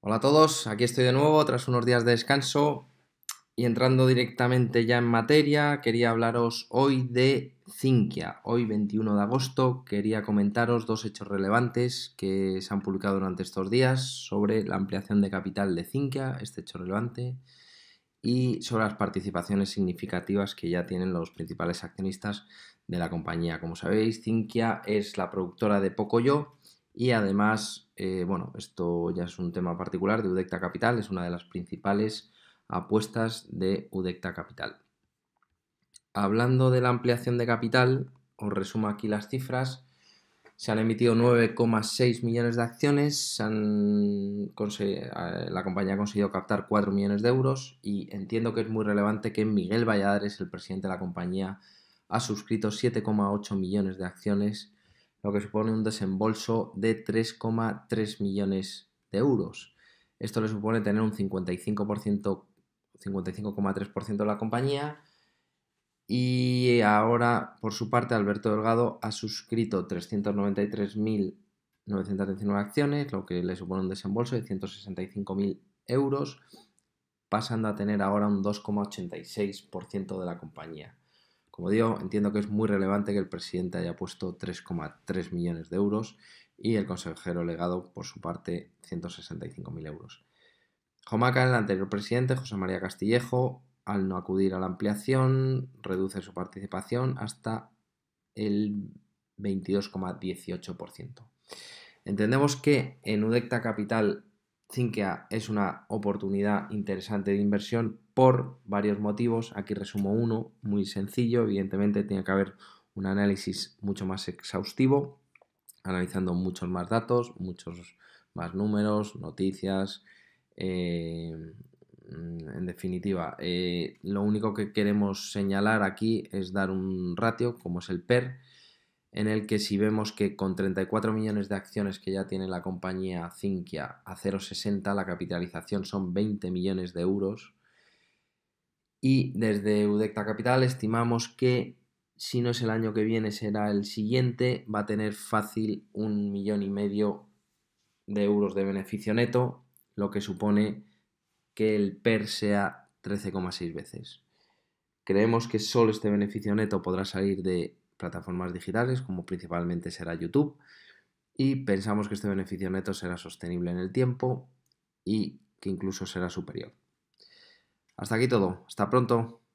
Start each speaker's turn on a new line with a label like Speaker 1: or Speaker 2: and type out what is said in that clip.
Speaker 1: Hola a todos, aquí estoy de nuevo tras unos días de descanso y entrando directamente ya en materia, quería hablaros hoy de Cinquia. Hoy 21 de agosto quería comentaros dos hechos relevantes que se han publicado durante estos días sobre la ampliación de capital de Cinquia, este hecho relevante, y sobre las participaciones significativas que ya tienen los principales accionistas de la compañía. Como sabéis, Cinquia es la productora de Pocoyo, y además, eh, bueno, esto ya es un tema particular de Udecta Capital, es una de las principales apuestas de Udecta Capital. Hablando de la ampliación de capital, os resumo aquí las cifras. Se han emitido 9,6 millones de acciones, eh, la compañía ha conseguido captar 4 millones de euros y entiendo que es muy relevante que Miguel Valladares, el presidente de la compañía, ha suscrito 7,8 millones de acciones lo que supone un desembolso de 3,3 millones de euros. Esto le supone tener un 55,3% de la compañía. Y ahora, por su parte, Alberto Delgado ha suscrito 393.919 acciones, lo que le supone un desembolso de 165.000 euros, pasando a tener ahora un 2,86% de la compañía. Como digo, entiendo que es muy relevante que el presidente haya puesto 3,3 millones de euros y el consejero legado, por su parte, 165.000 euros. Jomaca, el anterior presidente, José María Castillejo, al no acudir a la ampliación, reduce su participación hasta el 22,18%. Entendemos que en Udecta Capital Zinkea es una oportunidad interesante de inversión por varios motivos. Aquí resumo uno muy sencillo. Evidentemente tiene que haber un análisis mucho más exhaustivo, analizando muchos más datos, muchos más números, noticias. Eh, mm, en definitiva, eh, lo único que queremos señalar aquí es dar un ratio, como es el PER, en el que si vemos que con 34 millones de acciones que ya tiene la compañía Zinkia a 0,60, la capitalización son 20 millones de euros. Y desde Udecta Capital estimamos que si no es el año que viene, será el siguiente, va a tener fácil un millón y medio de euros de beneficio neto, lo que supone que el PER sea 13,6 veces. Creemos que solo este beneficio neto podrá salir de plataformas digitales, como principalmente será YouTube, y pensamos que este beneficio neto será sostenible en el tiempo y que incluso será superior. Hasta aquí todo, hasta pronto.